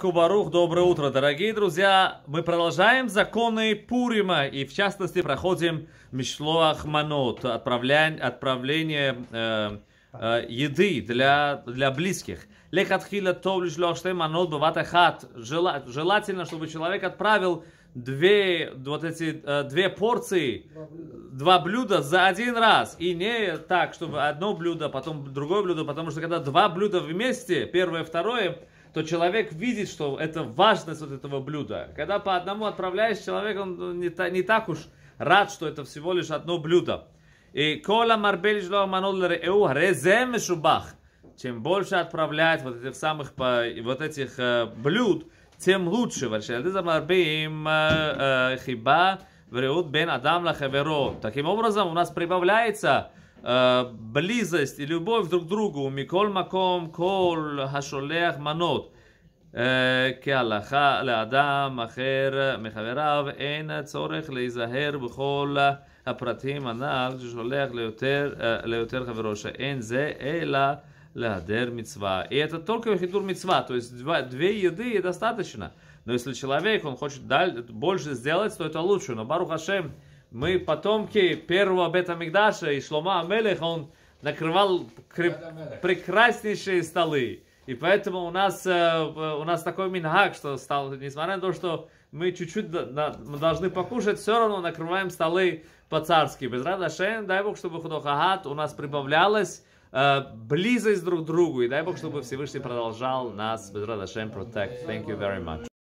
Кубарух, доброе утро, дорогие друзья! Мы продолжаем законы Пурима и в частности проходим Мишлоах Манот, отправлянь, отправление э, э, еды для, для близких. Лехатхила товлиш лоштей манот быватахат. Желательно, чтобы человек отправил две, вот эти, э, две порции, два блюда за один раз. И не так, чтобы одно блюдо, потом другое блюдо, потому что когда два блюда вместе, первое, второе, то человек видит, что это важность вот этого блюда. Когда по одному отправляешь, человек он ну, не, та, не так уж рад, что это всего лишь одно блюдо. И кола марбелиш резем шубах. Чем больше отправляет вот этих самых вот этих э, блюд, тем лучше. Э, э, хиба бен Таким образом, у нас прибавляется Э, близость и любовь друг к другу. Микол маком, кол, хашолех, манот. Э, Кеалаха, Леадам, אחר Мехаверав. אין צורך להיזהר בכל הפרטים הנ"ל ששולח ליותר, ליותר חברו, שאין זה אלא להדר מצווה. И это только хидур мецва, то есть два, две еды достаточно. Но если человек, он хочет больше сделать, то это лучше. Но Барух Хашем, мы потомки первого Бета Мигдаша и Шлома Амелеха, он накрывал прекраснейшие столы. И поэтому у нас, э, э, у нас такой минхак, что стал, несмотря на то, что мы чуть-чуть должны покушать, все равно накрываем столы по-царски. Без рада шеем, дай Бог, чтобы худохагат у нас прибавлялось, э, близость друг к другу, и дай Бог, чтобы Всевышний продолжал нас, без рада protect. Thank you very much.